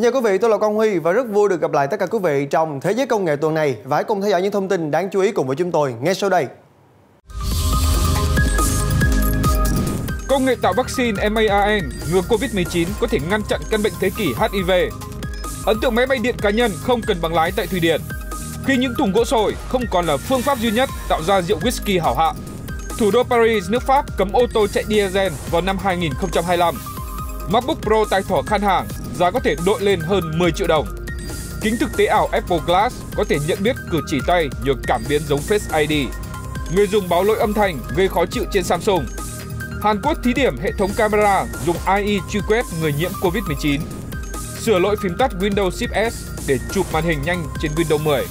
Xin chào quý vị, tôi là Quang Huy và rất vui được gặp lại tất cả quý vị trong Thế giới công nghệ tuần này và hãy cùng theo dõi những thông tin đáng chú ý cùng với chúng tôi ngay sau đây. Công nghệ tạo vaccine mRNA ngừa Covid-19 có thể ngăn chặn căn bệnh thế kỷ HIV. Ấn tượng máy bay điện cá nhân không cần bằng lái tại Thụy Điển. Khi những thùng gỗ sồi không còn là phương pháp duy nhất tạo ra rượu whisky hảo hạng. Thủ đô Paris, nước Pháp cấm ô tô chạy diesel vào năm 2025. MacBook Pro tài thỏ khan hàng giá có thể đội lên hơn 10 triệu đồng. Kính thực tế ảo Apple Glass có thể nhận biết cử chỉ tay nhờ cảm biến giống Face ID. Người dùng báo lỗi âm thanh gây khó chịu trên Samsung. Hàn Quốc thí điểm hệ thống camera dùng AI truy quét người nhiễm COVID-19. Sửa lỗi phím tắt Windows Shift S để chụp màn hình nhanh trên Windows 10.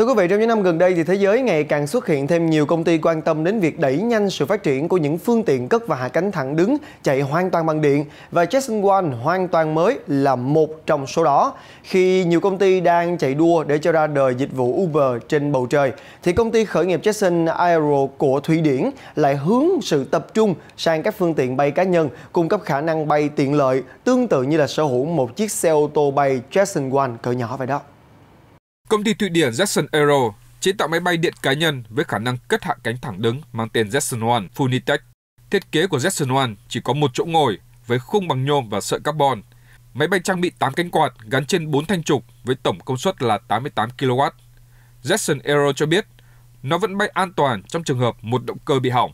Thưa quý vị, trong những năm gần đây thì thế giới ngày càng xuất hiện thêm nhiều công ty quan tâm đến việc đẩy nhanh sự phát triển của những phương tiện cất và hạ cánh thẳng đứng chạy hoàn toàn bằng điện và Jetson One hoàn toàn mới là một trong số đó. Khi nhiều công ty đang chạy đua để cho ra đời dịch vụ Uber trên bầu trời thì công ty khởi nghiệp Jetson Aero của Thụy Điển lại hướng sự tập trung sang các phương tiện bay cá nhân cung cấp khả năng bay tiện lợi tương tự như là sở hữu một chiếc xe ô tô bay Jetson One cỡ nhỏ vậy đó. Công ty Thụy Điển Jetson Aero chế tạo máy bay điện cá nhân với khả năng cất hạ cánh thẳng đứng mang tên Jetson One Funitech. Thiết kế của Jetson One chỉ có một chỗ ngồi với khung bằng nhôm và sợi carbon. Máy bay trang bị 8 cánh quạt gắn trên 4 thanh trục với tổng công suất là 88 kW. Jetson Aero cho biết nó vẫn bay an toàn trong trường hợp một động cơ bị hỏng.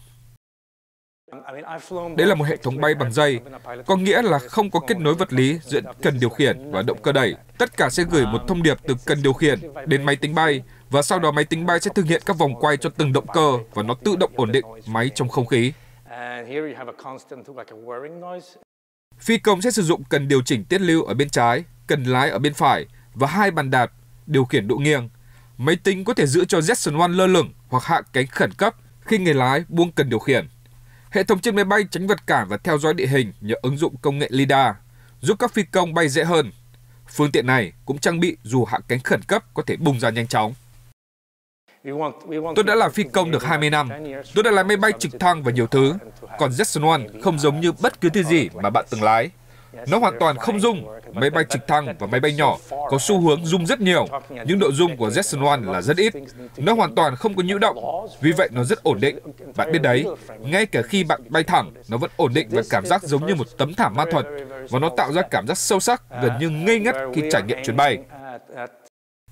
Đây là một hệ thống bay bằng dây, có nghĩa là không có kết nối vật lý giữa cần điều khiển và động cơ đẩy. Tất cả sẽ gửi một thông điệp từ cần điều khiển đến máy tính bay, và sau đó máy tính bay sẽ thực hiện các vòng quay cho từng động cơ và nó tự động ổn định máy trong không khí. Phi công sẽ sử dụng cần điều chỉnh tiết lưu ở bên trái, cần lái ở bên phải và hai bàn đạp điều khiển độ nghiêng. Máy tính có thể giữ cho Jetson 1 lơ lửng hoặc hạ cánh khẩn cấp khi người lái buông cần điều khiển. Hệ thống trên máy bay tránh vật cản và theo dõi địa hình nhờ ứng dụng công nghệ LiDAR, giúp các phi công bay dễ hơn. Phương tiện này cũng trang bị dù hạ cánh khẩn cấp có thể bung ra nhanh chóng. Tôi đã làm phi công được 20 năm. Tôi đã lái máy bay trực thăng và nhiều thứ. Còn Jetson One không giống như bất cứ thứ gì mà bạn từng lái. Nó hoàn toàn không rung. Máy bay trực thăng và máy bay nhỏ có xu hướng rung rất nhiều, những độ rung của Jetson One là rất ít. Nó hoàn toàn không có nhiễu động, vì vậy nó rất ổn định. Bạn biết đấy, ngay cả khi bạn bay thẳng, nó vẫn ổn định và cảm giác giống như một tấm thảm ma thuật, và nó tạo ra cảm giác sâu sắc, gần như ngây ngất khi trải nghiệm chuyến bay.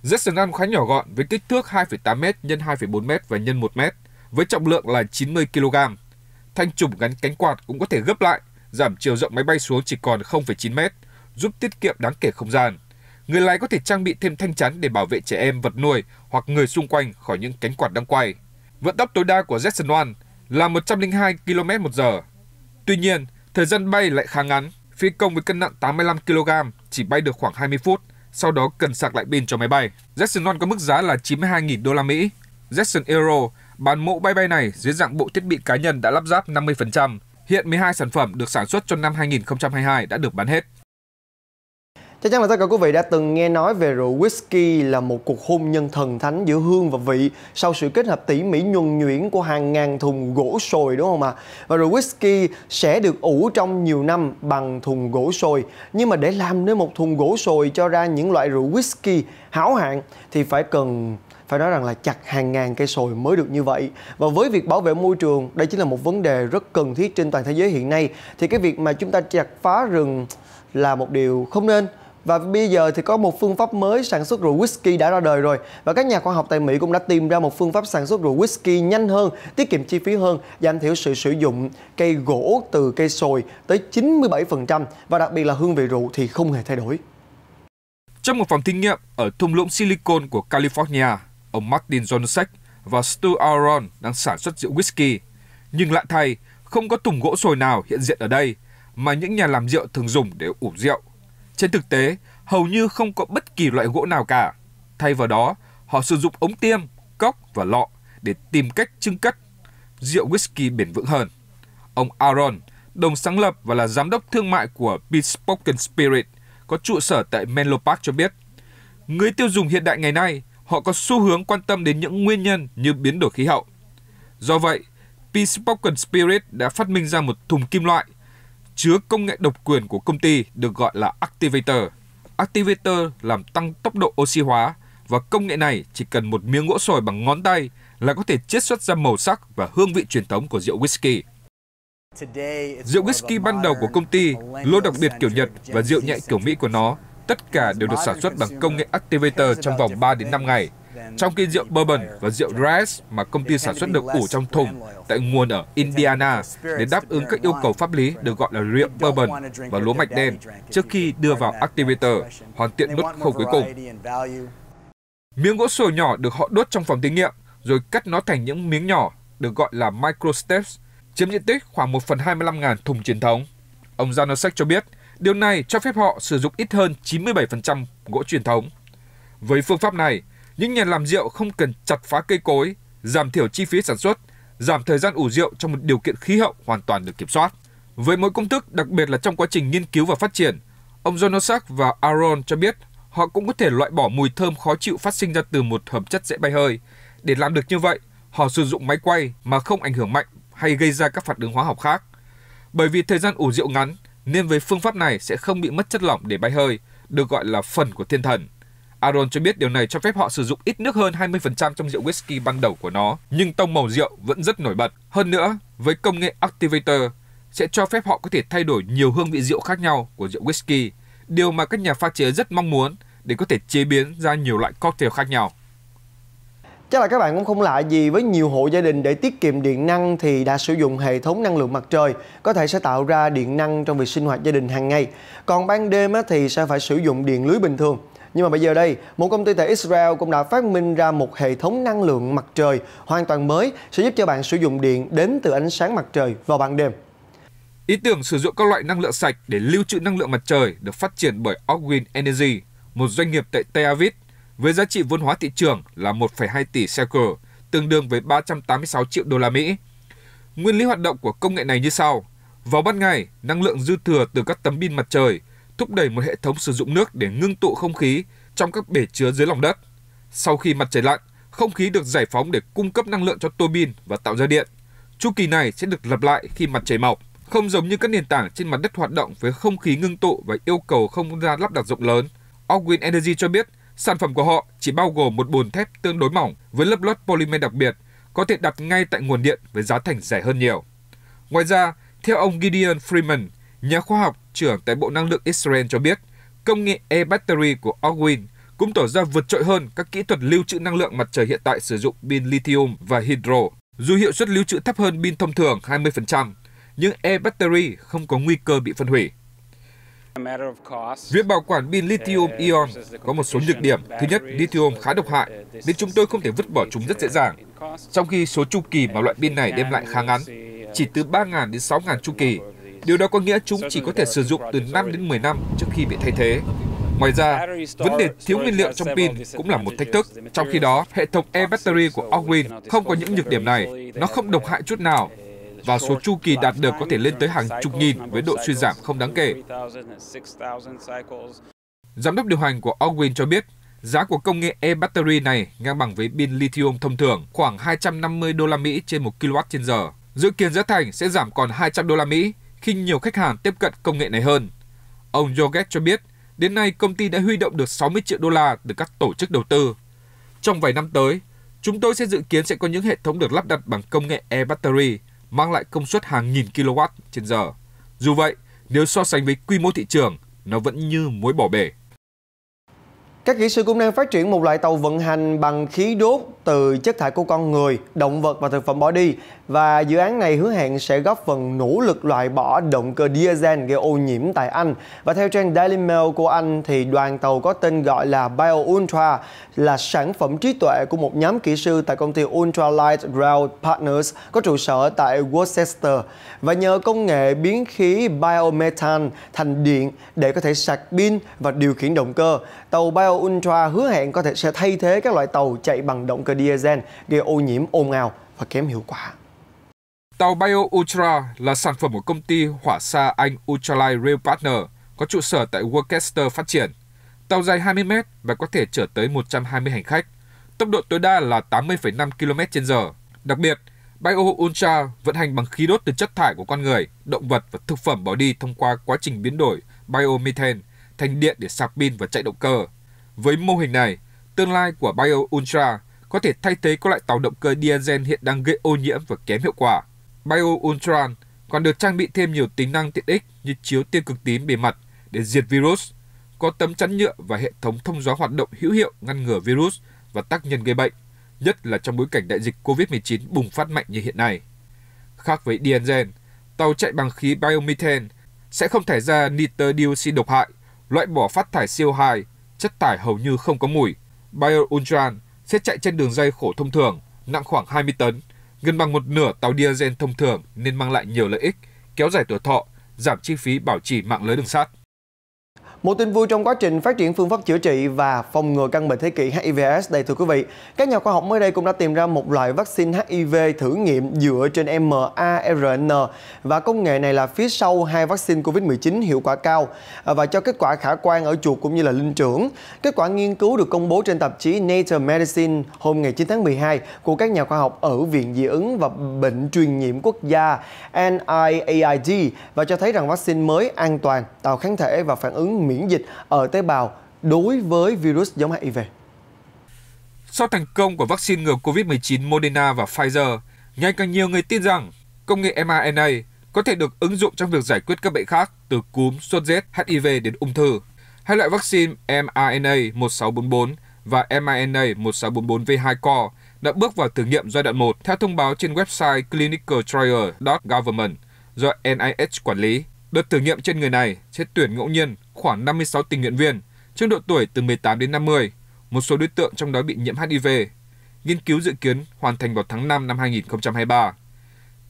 Jetson One khá nhỏ gọn với kích thước 2,8m x 2,4m và x 1m, với trọng lượng là 90 kg. Thanh trùm gắn cánh quạt cũng có thể gấp lại giảm chiều rộng máy bay xuống chỉ còn 0,9 mét, giúp tiết kiệm đáng kể không gian. Người lái có thể trang bị thêm thanh chắn để bảo vệ trẻ em, vật nuôi hoặc người xung quanh khỏi những cánh quạt đang quay. Vận tốc tối đa của Jetson 1 là 102 km một giờ. Tuy nhiên, thời gian bay lại khá ngắn. Phi công với cân nặng 85 kg chỉ bay được khoảng 20 phút, sau đó cần sạc lại pin cho máy bay. Jetson 1 có mức giá là 92.000 đô la Mỹ. Jetson Aero bán mẫu bay bay này dưới dạng bộ thiết bị cá nhân đã lắp ráp 50%, Hiện 12 sản phẩm được sản xuất trong năm 2022 đã được bán hết. Chắc chắn là tất cả quý vị đã từng nghe nói về rượu whisky là một cuộc hôn nhân thần thánh giữa hương và vị sau sự kết hợp tỉ mỉ nhuần nhuyễn của hàng ngàn thùng gỗ sồi đúng không ạ? À? Và rượu whisky sẽ được ủ trong nhiều năm bằng thùng gỗ sồi. Nhưng mà để làm nên một thùng gỗ sồi cho ra những loại rượu whisky hảo hạng thì phải cần phải nói rằng là chặt hàng ngàn cây sồi mới được như vậy và với việc bảo vệ môi trường đây chính là một vấn đề rất cần thiết trên toàn thế giới hiện nay thì cái việc mà chúng ta chặt phá rừng là một điều không nên và bây giờ thì có một phương pháp mới sản xuất rượu whisky đã ra đời rồi Và các nhà khoa học tại Mỹ cũng đã tìm ra một phương pháp sản xuất rượu whisky nhanh hơn, tiết kiệm chi phí hơn Giảm thiểu sự sử dụng cây gỗ từ cây sồi tới 97% Và đặc biệt là hương vị rượu thì không hề thay đổi Trong một phòng thí nghiệm ở thung lũng Silicon của California ông Martin Jonesek và Stu Aron đang sản xuất rượu whisky. Nhưng lạ thay, không có thùng gỗ sồi nào hiện diện ở đây, mà những nhà làm rượu thường dùng để ủ rượu. Trên thực tế, hầu như không có bất kỳ loại gỗ nào cả. Thay vào đó, họ sử dụng ống tiêm, cốc và lọ để tìm cách trưng cất rượu whisky bền vững hơn. Ông Aaron, đồng sáng lập và là giám đốc thương mại của Bespoken Spirit, có trụ sở tại Menlo Park cho biết, người tiêu dùng hiện đại ngày nay họ có xu hướng quan tâm đến những nguyên nhân như biến đổi khí hậu. Do vậy, P. Spoken Spirit đã phát minh ra một thùng kim loại chứa công nghệ độc quyền của công ty được gọi là Activator. Activator làm tăng tốc độ oxy hóa và công nghệ này chỉ cần một miếng gỗ sồi bằng ngón tay là có thể chiết xuất ra màu sắc và hương vị truyền thống của rượu whisky. Rượu whisky ban đầu của công ty, lô đặc biệt kiểu Nhật và rượu nhẹ kiểu Mỹ của nó tất cả đều được sản xuất bằng công nghệ Activator trong vòng 3 đến 5 ngày, trong khi rượu bourbon và rượu Dress mà công ty sản xuất được ủ trong thùng tại nguồn ở Indiana để đáp ứng các yêu cầu pháp lý được gọi là rượu bourbon và lúa mạch đen trước khi đưa vào Activator, hoàn thiện nút khâu cuối cùng. Miếng gỗ sồi nhỏ được họ đốt trong phòng thí nghiệm, rồi cắt nó thành những miếng nhỏ được gọi là microsteps, chiếm diện tích khoảng 1 phần 25 ngàn thùng truyền thống. Ông Janosek cho biết, Điều này cho phép họ sử dụng ít hơn 97% gỗ truyền thống. Với phương pháp này, những nhà làm rượu không cần chặt phá cây cối, giảm thiểu chi phí sản xuất, giảm thời gian ủ rượu trong một điều kiện khí hậu hoàn toàn được kiểm soát. Với mỗi công thức, đặc biệt là trong quá trình nghiên cứu và phát triển, ông Jonosak và Aaron cho biết họ cũng có thể loại bỏ mùi thơm khó chịu phát sinh ra từ một hợp chất dễ bay hơi. Để làm được như vậy, họ sử dụng máy quay mà không ảnh hưởng mạnh hay gây ra các phản ứng hóa học khác. Bởi vì thời gian ủ rượu ngắn, nên với phương pháp này sẽ không bị mất chất lỏng để bay hơi, được gọi là phần của thiên thần. Aron cho biết điều này cho phép họ sử dụng ít nước hơn 20% trong rượu whisky ban đầu của nó, nhưng tông màu rượu vẫn rất nổi bật. Hơn nữa, với công nghệ Activator sẽ cho phép họ có thể thay đổi nhiều hương vị rượu khác nhau của rượu whisky, điều mà các nhà pha chế rất mong muốn để có thể chế biến ra nhiều loại cocktail khác nhau. Chắc là các bạn cũng không lạ gì với nhiều hộ gia đình để tiết kiệm điện năng thì đã sử dụng hệ thống năng lượng mặt trời có thể sẽ tạo ra điện năng trong việc sinh hoạt gia đình hàng ngày. Còn ban đêm thì sẽ phải sử dụng điện lưới bình thường. Nhưng mà bây giờ đây, một công ty tại Israel cũng đã phát minh ra một hệ thống năng lượng mặt trời hoàn toàn mới sẽ giúp cho bạn sử dụng điện đến từ ánh sáng mặt trời vào ban đêm. Ý tưởng sử dụng các loại năng lượng sạch để lưu trữ năng lượng mặt trời được phát triển bởi Ogwin Energy, một doanh nghiệp tại Tel Aviv với giá trị vốn hóa thị trường là 1,2 tỷ shekel, tương đương với 386 triệu đô la Mỹ. Nguyên lý hoạt động của công nghệ này như sau: vào ban ngày, năng lượng dư thừa từ các tấm pin mặt trời thúc đẩy một hệ thống sử dụng nước để ngưng tụ không khí trong các bể chứa dưới lòng đất. Sau khi mặt trời lặn, không khí được giải phóng để cung cấp năng lượng cho tua bin và tạo ra điện. Chu kỳ này sẽ được lặp lại khi mặt trời mọc, không giống như các nền tảng trên mặt đất hoạt động với không khí ngưng tụ và yêu cầu không gian lắp đặt rộng lớn. Ogwin Energy cho biết Sản phẩm của họ chỉ bao gồm một bồn thép tương đối mỏng với lớp lót polymer đặc biệt, có thể đặt ngay tại nguồn điện với giá thành rẻ hơn nhiều. Ngoài ra, theo ông Gideon Freeman, nhà khoa học trưởng tại Bộ Năng lượng Israel cho biết, công nghệ e-battery của Orwin cũng tỏ ra vượt trội hơn các kỹ thuật lưu trữ năng lượng mặt trời hiện tại sử dụng pin lithium và hydro. Dù hiệu suất lưu trữ thấp hơn pin thông thường 20%, nhưng e-battery không có nguy cơ bị phân hủy. Việc bảo quản pin lithium-ion có một số nhược điểm. Thứ nhất, lithium khá độc hại, uh, nên chúng tôi không thể vứt bỏ chúng rất dễ dàng. Trong khi số chu kỳ mà loại pin này đem lại khá ngắn, chỉ từ 3.000 đến 6.000 chu kỳ. Điều đó có nghĩa chúng chỉ có thể sử dụng từ 5 đến 10 năm trước khi bị thay thế. Ngoài ra, vấn đề thiếu nguyên liệu trong pin cũng là một thách thức. Trong khi đó, hệ thống e-battery của Orwin không có những nhược điểm này. Nó không độc hại chút nào và số chu kỳ đạt được có thể lên tới hàng chục nghìn với độ suy giảm không đáng kể. Giám đốc điều hành của Orwin cho biết, giá của công nghệ e-battery này ngang bằng với pin lithium thông thường khoảng 250 đô la Mỹ trên 1 kWh. Dự kiến giá thành sẽ giảm còn 200 đô la Mỹ khi nhiều khách hàng tiếp cận công nghệ này hơn. Ông Joget cho biết, đến nay công ty đã huy động được 60 triệu đô la từ các tổ chức đầu tư. Trong vài năm tới, chúng tôi sẽ dự kiến sẽ có những hệ thống được lắp đặt bằng công nghệ e-battery mang lại công suất hàng nghìn kW trên giờ. Dù vậy, nếu so sánh với quy mô thị trường, nó vẫn như muối bỏ bể. Các kỹ sư cũng đang phát triển một loại tàu vận hành bằng khí đốt từ chất thải của con người, động vật và thực phẩm bỏ đi và dự án này hứa hẹn sẽ góp phần nỗ lực loại bỏ động cơ diesel gây ô nhiễm tại Anh. Và theo trang Daily Mail của Anh thì đoàn tàu có tên gọi là Bio Ultra là sản phẩm trí tuệ của một nhóm kỹ sư tại công ty Ultra Light Rail Partners có trụ sở tại Worcester và nhờ công nghệ biến khí biomethane thành điện để có thể sạc pin và điều khiển động cơ. Tàu Bio tàu Ultra hứa hẹn có thể sẽ thay thế các loại tàu chạy bằng động cơ diesel gây ô nhiễm ồn ào và kém hiệu quả. Tàu Bio Ultra là sản phẩm của công ty hỏa xa Anh Ultralight Rail Partner có trụ sở tại Worcester phát triển. Tàu dài 20 mét và có thể chở tới 120 hành khách. Tốc độ tối đa là 80,5 km h Đặc biệt, Bio Ultra vận hành bằng khí đốt từ chất thải của con người, động vật và thực phẩm bỏ đi thông qua quá trình biến đổi biomethane thành điện để sạc pin và chạy động cơ. Với mô hình này, tương lai của Bio Ultra có thể thay thế các loại tàu động cơ diesel hiện đang gây ô nhiễm và kém hiệu quả. Bio Ultra còn được trang bị thêm nhiều tính năng tiện ích như chiếu tia cực tím bề mặt để diệt virus, có tấm chắn nhựa và hệ thống thông gió hoạt động hữu hiệu ngăn ngừa virus và tác nhân gây bệnh, nhất là trong bối cảnh đại dịch COVID-19 bùng phát mạnh như hiện nay. Khác với diesel, tàu chạy bằng khí biomethane sẽ không thải ra nitơ dioxide độc hại, loại bỏ phát thải CO2 chất tải hầu như không có mùi. Bioultran sẽ chạy trên đường dây khổ thông thường, nặng khoảng 20 tấn, gần bằng một nửa tàu diesel thông thường nên mang lại nhiều lợi ích, kéo dài tuổi thọ, giảm chi phí bảo trì mạng lưới đường sắt. Một tin vui trong quá trình phát triển phương pháp chữa trị và phòng ngừa căn bệnh thế kỷ HIVS đây thưa quý vị. Các nhà khoa học mới đây cũng đã tìm ra một loại vaccine HIV thử nghiệm dựa trên mRNA và công nghệ này là phía sau hai vaccine COVID-19 hiệu quả cao à, và cho kết quả khả quan ở chuột cũng như là linh trưởng. Kết quả nghiên cứu được công bố trên tạp chí Nature Medicine hôm ngày 9 tháng 12 của các nhà khoa học ở Viện Dị ứng và Bệnh truyền nhiễm quốc gia NIAID và cho thấy rằng vaccine mới an toàn, tạo kháng thể và phản ứng miễn miễn dịch ở tế bào đối với virus giống HIV. Sau thành công của vaccine ngừa COVID-19 Moderna và Pfizer, ngày càng nhiều người tin rằng công nghệ mRNA có thể được ứng dụng trong việc giải quyết các bệnh khác từ cúm, sốt rét, HIV đến ung thư. Hai loại vaccine mRNA 1644 và mRNA 1644V2 Core đã bước vào thử nghiệm giai đoạn 1 theo thông báo trên website clinicaltrial.government do NIH quản lý. Đợt thử nghiệm trên người này sẽ tuyển ngẫu nhiên khoảng 56 tình nguyện viên, trong độ tuổi từ 18 đến 50, một số đối tượng trong đó bị nhiễm HIV. Nghiên cứu dự kiến hoàn thành vào tháng 5 năm 2023.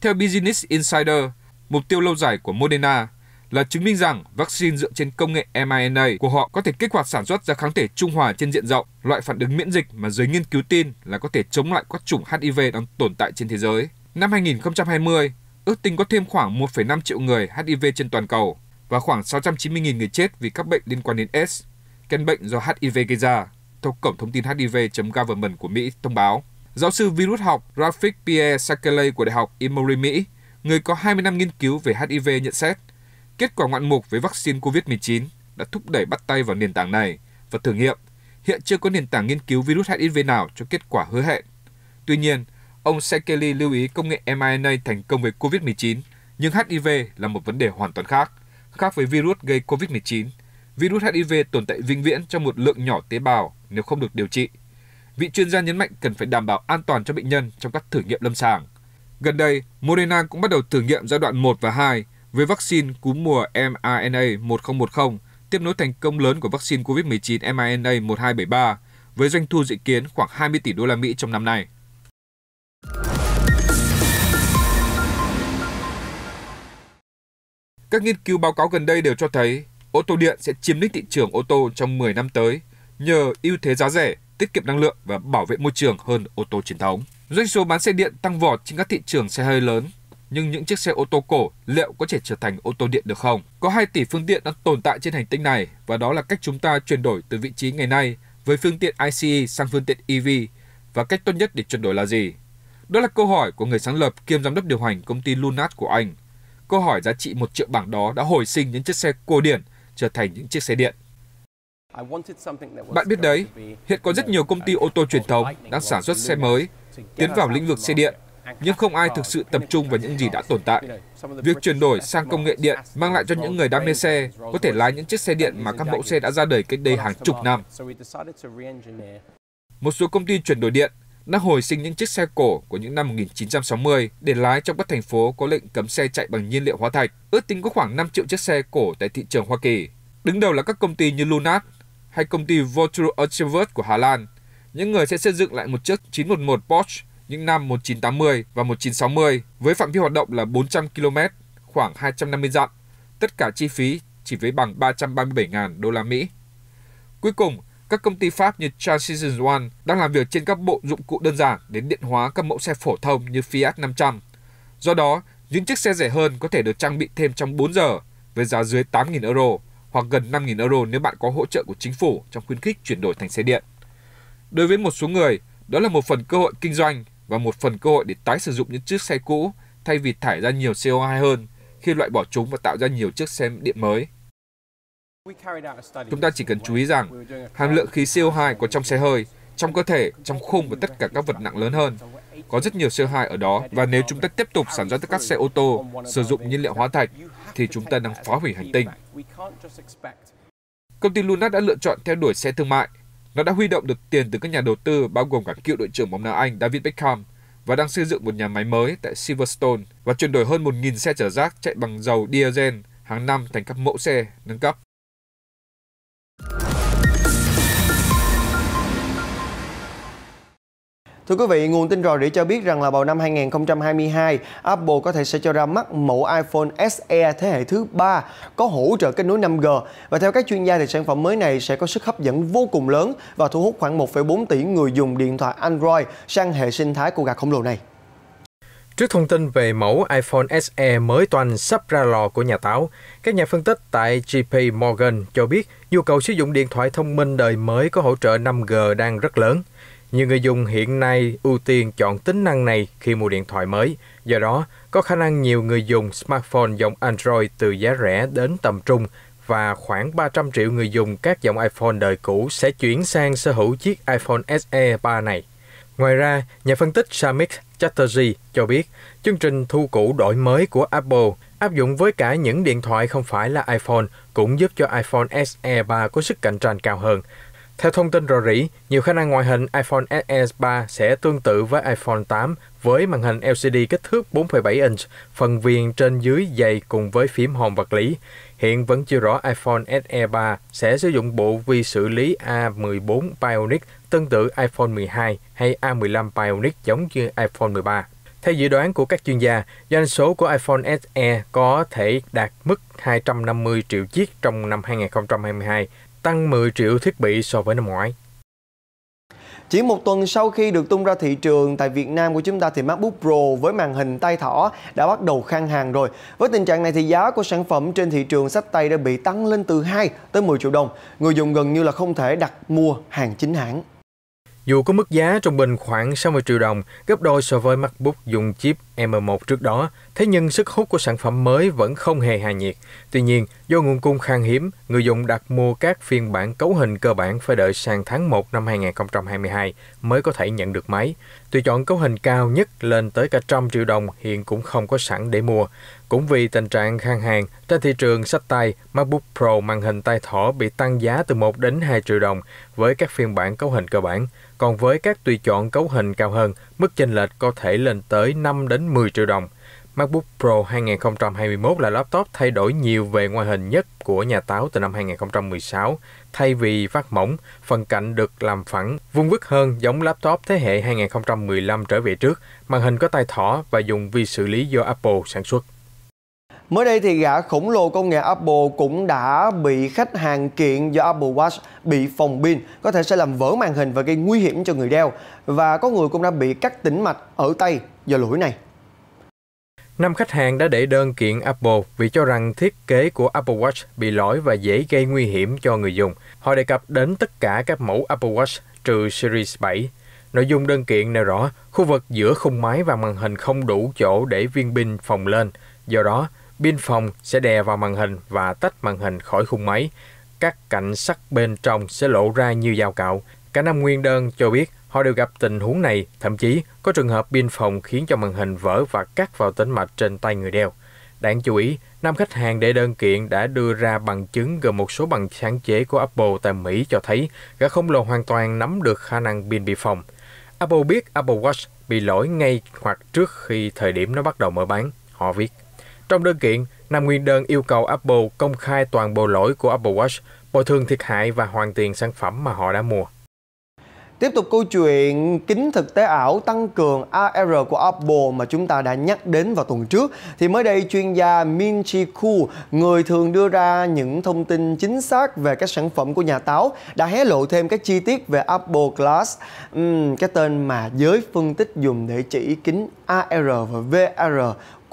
Theo Business Insider, mục tiêu lâu dài của Moderna là chứng minh rằng vaccine dựa trên công nghệ mRNA của họ có thể kích hoạt sản xuất ra kháng thể trung hòa trên diện rộng, loại phản ứng miễn dịch mà giới nghiên cứu tin là có thể chống lại các chủng HIV đang tồn tại trên thế giới. Năm 2020, ước tính có thêm khoảng 1,5 triệu người HIV trên toàn cầu và khoảng 690.000 người chết vì các bệnh liên quan đến AIDS, căn bệnh do HIV gây ra, theo cổng thông tin hiv.government của Mỹ thông báo. Giáo sư virus học Rafik Pierre Sakele của Đại học Emory Mỹ, người có 20 năm nghiên cứu về HIV nhận xét, kết quả ngoạn mục với vaccine COVID-19 đã thúc đẩy bắt tay vào nền tảng này và thử nghiệm. Hiện chưa có nền tảng nghiên cứu virus HIV nào cho kết quả hứa hẹn. Tuy nhiên, ông Sekeli lưu ý công nghệ mRNA thành công với COVID-19, nhưng HIV là một vấn đề hoàn toàn khác – Khác với virus gây COVID-19, virus HIV tồn tại vĩnh viễn trong một lượng nhỏ tế bào nếu không được điều trị. Vị chuyên gia nhấn mạnh cần phải đảm bảo an toàn cho bệnh nhân trong các thử nghiệm lâm sàng. Gần đây, Moderna cũng bắt đầu thử nghiệm giai đoạn 1 và 2 với vaccine cúm mùa mRNA 1010 tiếp nối thành công lớn của vaccine COVID-19 mRNA 1273 với doanh thu dự kiến khoảng 20 tỷ đô la Mỹ trong năm nay. Các nghiên cứu báo cáo gần đây đều cho thấy ô tô điện sẽ chiếm lĩnh thị trường ô tô trong 10 năm tới nhờ ưu thế giá rẻ, tiết kiệm năng lượng và bảo vệ môi trường hơn ô tô truyền thống. Doanh số bán xe điện tăng vọt trên các thị trường xe hơi lớn, nhưng những chiếc xe ô tô cổ liệu có thể trở thành ô tô điện được không? Có 2 tỷ phương tiện đang tồn tại trên hành tinh này và đó là cách chúng ta chuyển đổi từ vị trí ngày nay với phương tiện ICE sang phương tiện EV và cách tốt nhất để chuyển đổi là gì? Đó là câu hỏi của người sáng lập kiêm giám đốc điều hành công ty Lunat của Anh, câu hỏi giá trị 1 triệu bảng đó đã hồi sinh những chiếc xe cổ điển trở thành những chiếc xe điện. Bạn biết đấy, hiện có rất nhiều công ty ô tô truyền thống đang sản xuất xe mới, tiến vào lĩnh vực xe điện, nhưng không ai thực sự tập trung vào những gì đã tồn tại. Việc chuyển đổi sang công nghệ điện mang lại cho những người đam mê xe có thể lái những chiếc xe điện mà các mẫu xe đã ra đời cách đây hàng chục năm. Một số công ty chuyển đổi điện đã hồi sinh những chiếc xe cổ của những năm 1960 để lái trong các thành phố có lệnh cấm xe chạy bằng nhiên liệu hóa thạch. Ước tính có khoảng 5 triệu chiếc xe cổ tại thị trường Hoa Kỳ. Đứng đầu là các công ty như Lunat hay công ty Voltro Autoverse của Hà Lan. Những người sẽ xây dựng lại một chiếc 911 Porsche những năm 1980 và 1960 với phạm vi hoạt động là 400 km, khoảng 250 dặm. Tất cả chi phí chỉ với bằng 337.000 đô la Mỹ. Cuối cùng, các công ty Pháp như Transition One đang làm việc trên các bộ dụng cụ đơn giản đến điện hóa các mẫu xe phổ thông như Fiat 500. Do đó, những chiếc xe rẻ hơn có thể được trang bị thêm trong 4 giờ với giá dưới 8.000 euro hoặc gần 5.000 euro nếu bạn có hỗ trợ của chính phủ trong khuyến khích chuyển đổi thành xe điện. Đối với một số người, đó là một phần cơ hội kinh doanh và một phần cơ hội để tái sử dụng những chiếc xe cũ thay vì thải ra nhiều CO2 hơn khi loại bỏ chúng và tạo ra nhiều chiếc xe điện mới. Chúng ta chỉ cần chú ý rằng hàm lượng khí CO2 có trong xe hơi, trong cơ thể, trong khung và tất cả các vật nặng lớn hơn. Có rất nhiều CO2 ở đó và nếu chúng ta tiếp tục sản xuất các xe ô tô sử dụng nhiên liệu hóa thạch thì chúng ta đang phá hủy hành tinh. Công ty Lunas đã lựa chọn theo đuổi xe thương mại. Nó đã huy động được tiền từ các nhà đầu tư bao gồm cả cựu đội trưởng bóng đá Anh David Beckham và đang xây dựng một nhà máy mới tại Silverstone và chuyển đổi hơn 1.000 xe chở rác chạy bằng dầu diesel hàng năm thành các mẫu xe nâng cấp. Thưa quý vị, nguồn tin rò rỉ cho biết rằng là vào năm 2022, Apple có thể sẽ cho ra mắt mẫu iPhone SE thế hệ thứ 3 có hỗ trợ kết nối 5G. Và theo các chuyên gia thì sản phẩm mới này sẽ có sức hấp dẫn vô cùng lớn và thu hút khoảng 1,4 tỷ người dùng điện thoại Android sang hệ sinh thái của gà khổng lồ này. Trước thông tin về mẫu iPhone SE mới toàn sắp ra lò của nhà táo, các nhà phân tích tại JP Morgan cho biết nhu cầu sử dụng điện thoại thông minh đời mới có hỗ trợ 5G đang rất lớn – nhiều người dùng hiện nay ưu tiên chọn tính năng này khi mua điện thoại mới, do đó có khả năng nhiều người dùng smartphone dòng Android từ giá rẻ đến tầm trung và khoảng 300 triệu người dùng các dòng iPhone đời cũ sẽ chuyển sang sở hữu chiếc iPhone SE 3 này. Ngoài ra, nhà phân tích Samik Chatterjee cho biết chương trình thu cũ đổi mới của Apple áp dụng với cả những điện thoại không phải là iPhone cũng giúp cho iPhone SE 3 có sức cạnh tranh cao hơn, theo thông tin rò rỉ, nhiều khả năng ngoại hình iPhone SE 3 sẽ tương tự với iPhone 8 với màn hình LCD kích thước 4,7 inch, phần viền trên dưới dày cùng với phím hồn vật lý. Hiện vẫn chưa rõ iPhone SE 3 sẽ sử dụng bộ vi xử lý A14 Bionic tương tự iPhone 12 hay A15 Bionic giống như iPhone 13. Theo dự đoán của các chuyên gia, doanh số của iPhone SE có thể đạt mức 250 triệu chiếc trong năm 2022, tăng 10 triệu thiết bị so với năm ngoái. Chỉ một tuần sau khi được tung ra thị trường tại Việt Nam của chúng ta thì MacBook Pro với màn hình tay thỏ đã bắt đầu khan hàng rồi. Với tình trạng này thì giá của sản phẩm trên thị trường sách tay đã bị tăng lên từ 2 tới 10 triệu đồng. Người dùng gần như là không thể đặt mua hàng chính hãng. Dù có mức giá trung bình khoảng 60 triệu đồng, gấp đôi so với MacBook dùng chip M1 trước đó, thế nhưng sức hút của sản phẩm mới vẫn không hề hạ nhiệt. Tuy nhiên, do nguồn cung khan hiếm, người dùng đặt mua các phiên bản cấu hình cơ bản phải đợi sang tháng 1 năm 2022 mới có thể nhận được máy. Tùy chọn cấu hình cao nhất lên tới cả trăm triệu đồng hiện cũng không có sẵn để mua. Cũng vì tình trạng khan hàng, trên thị trường sách tay, MacBook Pro màn hình tay thỏ bị tăng giá từ 1 đến 2 triệu đồng với các phiên bản cấu hình cơ bản. Còn với các tùy chọn cấu hình cao hơn, mức chênh lệch có thể lên tới 5 đến 10 triệu đồng. MacBook Pro 2021 là laptop thay đổi nhiều về ngoại hình nhất của nhà táo từ năm 2016. Thay vì vắt mỏng, phần cạnh được làm phẳng, vuông vức hơn giống laptop thế hệ 2015 trở về trước, màn hình có tay thỏ và dùng vi xử lý do Apple sản xuất. Mới đây thì gã khổng lồ công nghệ Apple cũng đã bị khách hàng kiện do Apple Watch bị phòng pin có thể sẽ làm vỡ màn hình và gây nguy hiểm cho người đeo và có người cũng đã bị cắt tĩnh mạch ở tay do lỗi này. Năm khách hàng đã đệ đơn kiện Apple vì cho rằng thiết kế của Apple Watch bị lỗi và dễ gây nguy hiểm cho người dùng. Họ đề cập đến tất cả các mẫu Apple Watch trừ Series 7. Nội dung đơn kiện nêu rõ khu vực giữa khung máy và màn hình không đủ chỗ để viên pin phòng lên. Do đó, Pin phòng sẽ đè vào màn hình và tách màn hình khỏi khung máy. Các cạnh sắc bên trong sẽ lộ ra như dao cạo. Cả năm nguyên đơn cho biết họ đều gặp tình huống này, thậm chí có trường hợp pin phòng khiến cho màn hình vỡ và cắt vào tính mạch trên tay người đeo. Đáng chú ý, năm khách hàng đệ đơn kiện đã đưa ra bằng chứng gồm một số bằng sáng chế của Apple tại Mỹ cho thấy gã khổng lồ hoàn toàn nắm được khả năng pin bị phòng. Apple biết Apple Watch bị lỗi ngay hoặc trước khi thời điểm nó bắt đầu mở bán, họ viết. Trong đơn kiện, Nam Nguyên Đơn yêu cầu Apple công khai toàn bộ lỗi của Apple Watch, bồi thường thiệt hại và hoàn tiền sản phẩm mà họ đã mua. Tiếp tục câu chuyện kính thực tế ảo tăng cường AR của Apple mà chúng ta đã nhắc đến vào tuần trước thì mới đây chuyên gia Min Chi Ku, người thường đưa ra những thông tin chính xác về các sản phẩm của nhà táo đã hé lộ thêm các chi tiết về Apple Glass, cái tên mà giới phân tích dùng để chỉ kính AR và VR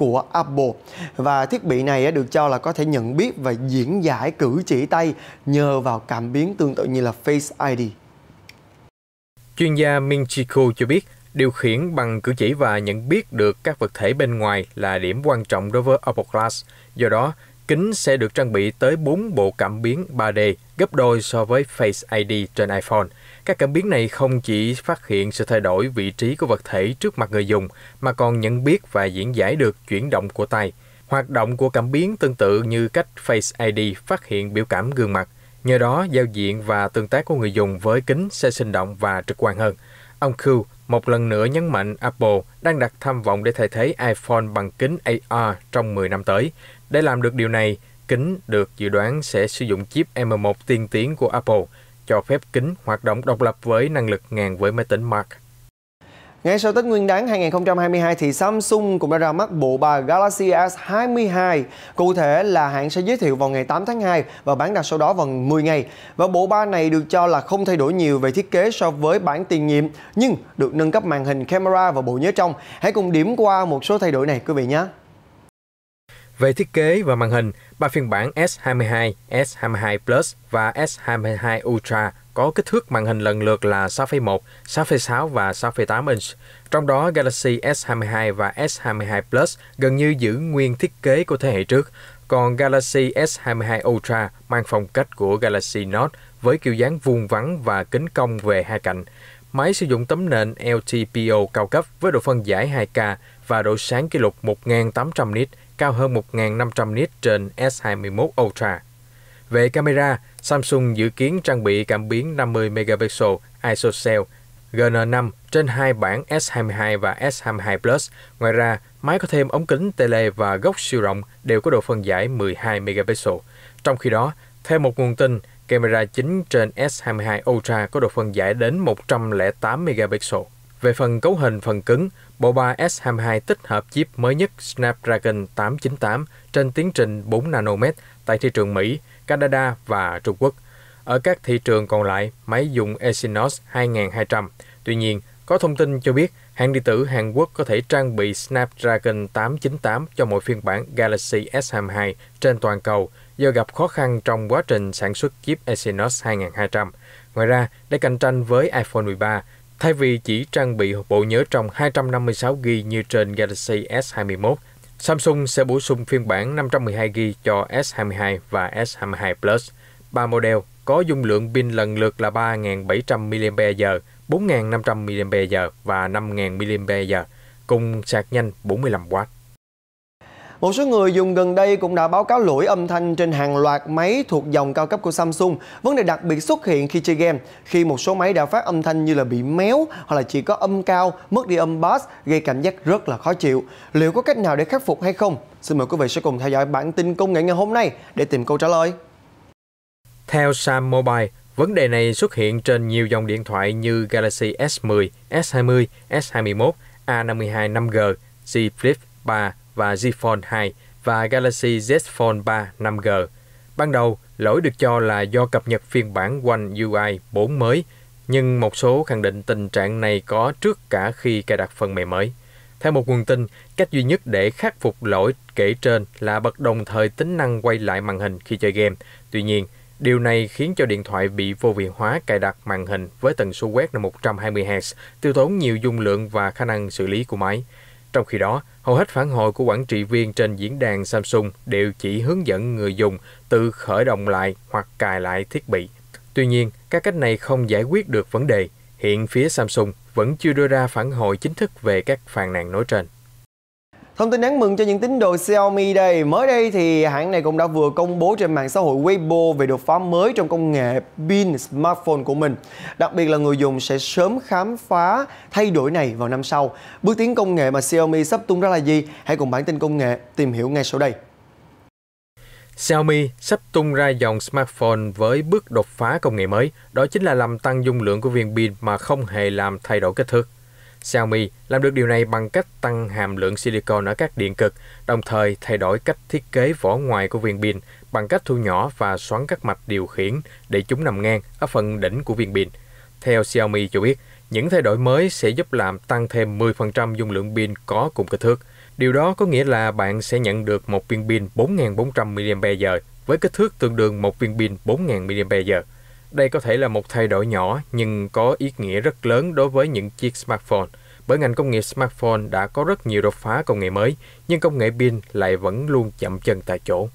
của Apple. Và thiết bị này được cho là có thể nhận biết và diễn giải cử chỉ tay nhờ vào cảm biến tương tự như là Face ID. Chuyên gia Min Minchiko cho biết, điều khiển bằng cử chỉ và nhận biết được các vật thể bên ngoài là điểm quan trọng đối với Apple Glass. Do đó, kính sẽ được trang bị tới 4 bộ cảm biến 3D, gấp đôi so với Face ID trên iPhone – các cảm biến này không chỉ phát hiện sự thay đổi vị trí của vật thể trước mặt người dùng, mà còn nhận biết và diễn giải được chuyển động của tay. Hoạt động của cảm biến tương tự như cách Face ID phát hiện biểu cảm gương mặt. Nhờ đó, giao diện và tương tác của người dùng với kính sẽ sinh động và trực quan hơn. Ông Khu một lần nữa nhấn mạnh Apple đang đặt tham vọng để thay thế iPhone bằng kính AR trong 10 năm tới. Để làm được điều này, kính được dự đoán sẽ sử dụng chip M1 tiên tiến của Apple – cho phép kính hoạt động độc lập với năng lực ngàn với máy tính Mac. Ngay sau Tết Nguyên đán 2022 thì Samsung cũng đã ra mắt bộ ba Galaxy S22. Cụ thể là hãng sẽ giới thiệu vào ngày 8 tháng 2 và bán đặt sau đó vào 10 ngày. Và bộ ba này được cho là không thay đổi nhiều về thiết kế so với bản tiền nhiệm nhưng được nâng cấp màn hình camera và bộ nhớ trong. Hãy cùng điểm qua một số thay đổi này quý vị nhé. Về thiết kế và màn hình, ba phiên bản S22, S22 Plus và S22 Ultra có kích thước màn hình lần lượt là 6,1, 6,6 và 6,8 inch. Trong đó, Galaxy S22 và S22 Plus gần như giữ nguyên thiết kế của thế hệ trước, còn Galaxy S22 Ultra mang phong cách của Galaxy Note với kiểu dáng vuông vắn và kính cong về hai cạnh. Máy sử dụng tấm nền LTPO cao cấp với độ phân giải 2K và độ sáng kỷ lục 1800 nit cao hơn 1.500 nit trên S21 Ultra. Về camera, Samsung dự kiến trang bị cảm biến 50 megapixel ISOCELL GN5 trên hai bản S22 và S22 Plus. Ngoài ra, máy có thêm ống kính tele và góc siêu rộng đều có độ phân giải 12 megapixel. Trong khi đó, theo một nguồn tin, camera chính trên S22 Ultra có độ phân giải đến 108 megapixel. Về phần cấu hình phần cứng, Bộ ba S22 tích hợp chip mới nhất Snapdragon 898 trên tiến trình 4 nanomet tại thị trường Mỹ, Canada và Trung Quốc. Ở các thị trường còn lại, máy dùng Exynos 2200. Tuy nhiên, có thông tin cho biết hãng điện tử Hàn Quốc có thể trang bị Snapdragon 898 cho mỗi phiên bản Galaxy S22 trên toàn cầu do gặp khó khăn trong quá trình sản xuất chip Exynos 2200. Ngoài ra, để cạnh tranh với iPhone 13, Thay vì chỉ trang bị bộ nhớ trong 256GB như trên Galaxy S21, Samsung sẽ bổ sung phiên bản 512GB cho S22 và S22 Plus. Ba model có dung lượng pin lần lượt là 3.700 mAh, 4.500 mAh và 5.000 mAh, cùng sạc nhanh 45W. Một số người dùng gần đây cũng đã báo cáo lỗi âm thanh trên hàng loạt máy thuộc dòng cao cấp của Samsung. Vấn đề đặc biệt xuất hiện khi chơi game, khi một số máy đã phát âm thanh như là bị méo hoặc là chỉ có âm cao, mất đi âm bass, gây cảm giác rất là khó chịu. Liệu có cách nào để khắc phục hay không? Xin mời quý vị sẽ cùng theo dõi bản tin công nghệ ngày hôm nay để tìm câu trả lời. Theo Sam Mobile, Vấn đề này xuất hiện trên nhiều dòng điện thoại như Galaxy S10, S20, S21, A52 5G, Z Flip 3, và Z Fold 2 và Galaxy Z Fold 3 5G. Ban đầu, lỗi được cho là do cập nhật phiên bản One UI 4 mới, nhưng một số khẳng định tình trạng này có trước cả khi cài đặt phần mềm mới. Theo một nguồn tin, cách duy nhất để khắc phục lỗi kể trên là bật đồng thời tính năng quay lại màn hình khi chơi game. Tuy nhiên, điều này khiến cho điện thoại bị vô hiệu hóa cài đặt màn hình với tần số quét là 120Hz, tiêu tốn nhiều dung lượng và khả năng xử lý của máy. Trong khi đó, Hầu hết phản hồi của quản trị viên trên diễn đàn Samsung đều chỉ hướng dẫn người dùng tự khởi động lại hoặc cài lại thiết bị. Tuy nhiên, các cách này không giải quyết được vấn đề. Hiện phía Samsung vẫn chưa đưa ra phản hồi chính thức về các phàn nàn nói trên. Thông tin đáng mừng cho những tín đồ Xiaomi đây. Mới đây thì hãng này cũng đã vừa công bố trên mạng xã hội Weibo về đột phá mới trong công nghệ pin smartphone của mình. Đặc biệt là người dùng sẽ sớm khám phá thay đổi này vào năm sau. Bước tiến công nghệ mà Xiaomi sắp tung ra là gì? Hãy cùng bản tin công nghệ tìm hiểu ngay sau đây. Xiaomi sắp tung ra dòng smartphone với bước đột phá công nghệ mới, đó chính là làm tăng dung lượng của viên pin mà không hề làm thay đổi kích thước. Xiaomi làm được điều này bằng cách tăng hàm lượng silicon ở các điện cực, đồng thời thay đổi cách thiết kế vỏ ngoài của viên pin bằng cách thu nhỏ và xoắn các mạch điều khiển để chúng nằm ngang ở phần đỉnh của viên pin. Theo Xiaomi cho biết, những thay đổi mới sẽ giúp làm tăng thêm 10% dung lượng pin có cùng kích thước. Điều đó có nghĩa là bạn sẽ nhận được một viên pin 4.400 mAh với kích thước tương đương một viên pin 4.000 mAh. Đây có thể là một thay đổi nhỏ nhưng có ý nghĩa rất lớn đối với những chiếc smartphone. Bởi ngành công nghiệp smartphone đã có rất nhiều đột phá công nghệ mới, nhưng công nghệ pin lại vẫn luôn chậm chân tại chỗ.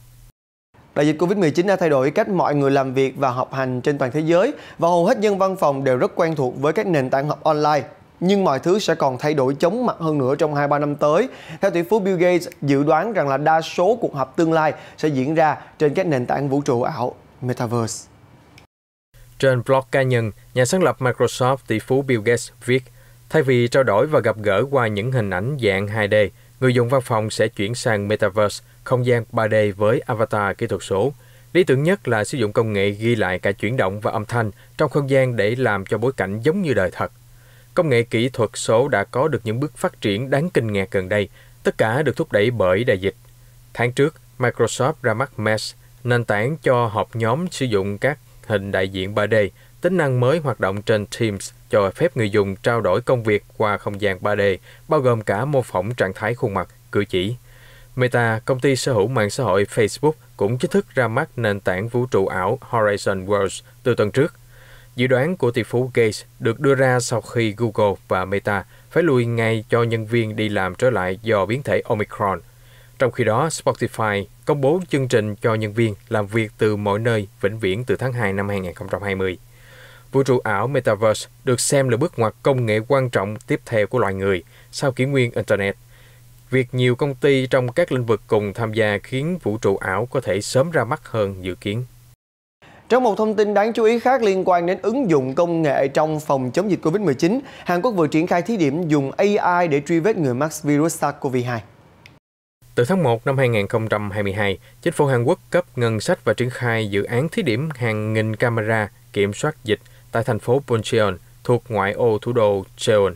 Đại dịch Covid-19 đã thay đổi cách mọi người làm việc và học hành trên toàn thế giới và hầu hết nhân văn phòng đều rất quen thuộc với các nền tảng học online. Nhưng mọi thứ sẽ còn thay đổi chóng mặt hơn nữa trong 2-3 năm tới. Theo tỷ phú Bill Gates, dự đoán rằng là đa số cuộc họp tương lai sẽ diễn ra trên các nền tảng vũ trụ ảo Metaverse. Trên blog cá nhân, nhà sáng lập Microsoft tỷ phú Bill Gates viết, thay vì trao đổi và gặp gỡ qua những hình ảnh dạng 2D, người dùng văn phòng sẽ chuyển sang Metaverse, không gian 3D với avatar kỹ thuật số. Lý tưởng nhất là sử dụng công nghệ ghi lại cả chuyển động và âm thanh trong không gian để làm cho bối cảnh giống như đời thật. Công nghệ kỹ thuật số đã có được những bước phát triển đáng kinh ngạc gần đây, tất cả được thúc đẩy bởi đại dịch. Tháng trước, Microsoft ra mắt Mesh, nền tảng cho họp nhóm sử dụng các hình đại diện 3D, tính năng mới hoạt động trên Teams cho phép người dùng trao đổi công việc qua không gian 3D, bao gồm cả mô phỏng trạng thái khuôn mặt, cử chỉ. Meta, công ty sở hữu mạng xã hội Facebook, cũng chính thức ra mắt nền tảng vũ trụ ảo Horizon Worlds từ tuần trước. Dự đoán của tỷ phú Gates được đưa ra sau khi Google và Meta phải lùi ngay cho nhân viên đi làm trở lại do biến thể Omicron. Trong khi đó, Spotify công bố chương trình cho nhân viên làm việc từ mọi nơi vĩnh viễn từ tháng 2 năm 2020. Vũ trụ ảo Metaverse được xem là bước ngoặt công nghệ quan trọng tiếp theo của loài người sau kỷ nguyên Internet. Việc nhiều công ty trong các lĩnh vực cùng tham gia khiến vũ trụ ảo có thể sớm ra mắt hơn dự kiến. Trong một thông tin đáng chú ý khác liên quan đến ứng dụng công nghệ trong phòng chống dịch COVID-19, Hàn Quốc vừa triển khai thí điểm dùng AI để truy vết người mắc virus SARS-CoV-2. Từ tháng 1 năm 2022, chính phủ Hàn Quốc cấp ngân sách và triển khai dự án thí điểm hàng nghìn camera kiểm soát dịch tại thành phố Buncheon thuộc ngoại ô thủ đô Seoul.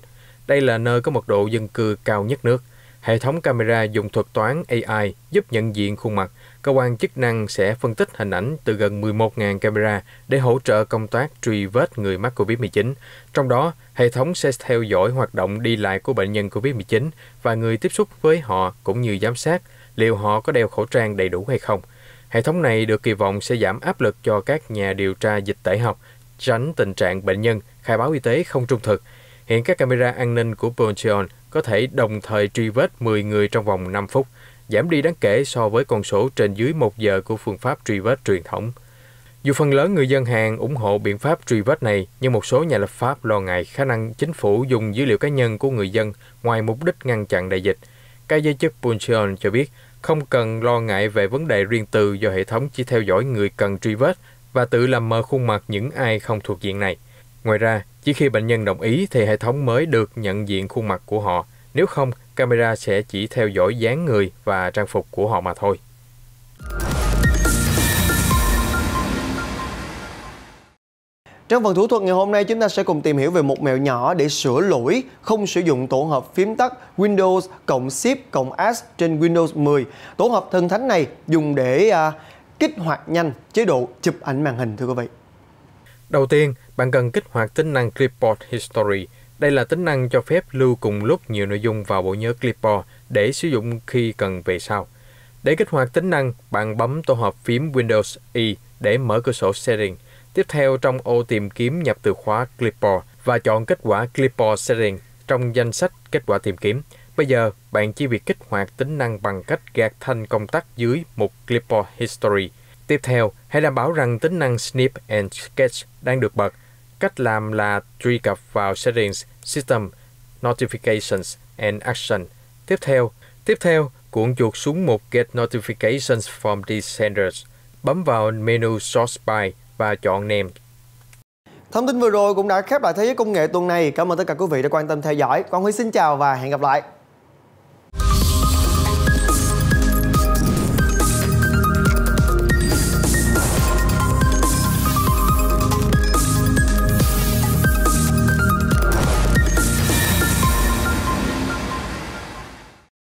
Đây là nơi có mật độ dân cư cao nhất nước. Hệ thống camera dùng thuật toán AI giúp nhận diện khuôn mặt, cơ quan chức năng sẽ phân tích hình ảnh từ gần 11.000 camera để hỗ trợ công tác truy vết người mắc COVID-19. Trong đó, hệ thống sẽ theo dõi hoạt động đi lại của bệnh nhân COVID-19 và người tiếp xúc với họ cũng như giám sát liệu họ có đeo khẩu trang đầy đủ hay không. Hệ thống này được kỳ vọng sẽ giảm áp lực cho các nhà điều tra dịch tễ học, tránh tình trạng bệnh nhân khai báo y tế không trung thực. Hiện các camera an ninh của Poncheon có thể đồng thời truy vết 10 người trong vòng 5 phút – giảm đi đáng kể so với con số trên dưới 1 giờ của phương pháp truy vết truyền thống. Dù phần lớn người dân Hàn ủng hộ biện pháp truy vết này, nhưng một số nhà lập pháp lo ngại khả năng chính phủ dùng dữ liệu cá nhân của người dân ngoài mục đích ngăn chặn đại dịch. Các giới chức Buncheon cho biết không cần lo ngại về vấn đề riêng tư do hệ thống chỉ theo dõi người cần truy vết và tự làm mờ khuôn mặt những ai không thuộc diện này. Ngoài ra, chỉ khi bệnh nhân đồng ý thì hệ thống mới được nhận diện khuôn mặt của họ, nếu không camera sẽ chỉ theo dõi dáng người và trang phục của họ mà thôi. Trong phần thủ thuật ngày hôm nay chúng ta sẽ cùng tìm hiểu về một mẹo nhỏ để sửa lỗi không sử dụng tổ hợp phím tắt Windows cộng Shift cộng S trên Windows 10. Tổ hợp thần thánh này dùng để à, kích hoạt nhanh chế độ chụp ảnh màn hình thưa quý vị. Đầu tiên, bạn cần kích hoạt tính năng Clipboard History – đây là tính năng cho phép lưu cùng lúc nhiều nội dung vào bộ nhớ Clipboard để sử dụng khi cần về sau. Để kích hoạt tính năng, bạn bấm tổ hợp phím Windows Y e để mở cửa sổ Settings. Tiếp theo trong ô tìm kiếm nhập từ khóa Clipboard và chọn kết quả Clipboard Setting trong danh sách kết quả tìm kiếm. Bây giờ, bạn chỉ việc kích hoạt tính năng bằng cách gạt thanh công tắc dưới mục Clipboard History. Tiếp theo, hãy đảm bảo rằng tính năng Snip and Sketch đang được bật Cách làm là truy cập vào Settings, System, Notifications and Action. Tiếp theo, tiếp theo cuộn chuột xuống mục Get Notifications from these senders. Bấm vào menu Source By và chọn Name. Thông tin vừa rồi cũng đã khép lại Thế giới công nghệ tuần này. Cảm ơn tất cả quý vị đã quan tâm theo dõi. Quang Huy xin chào và hẹn gặp lại.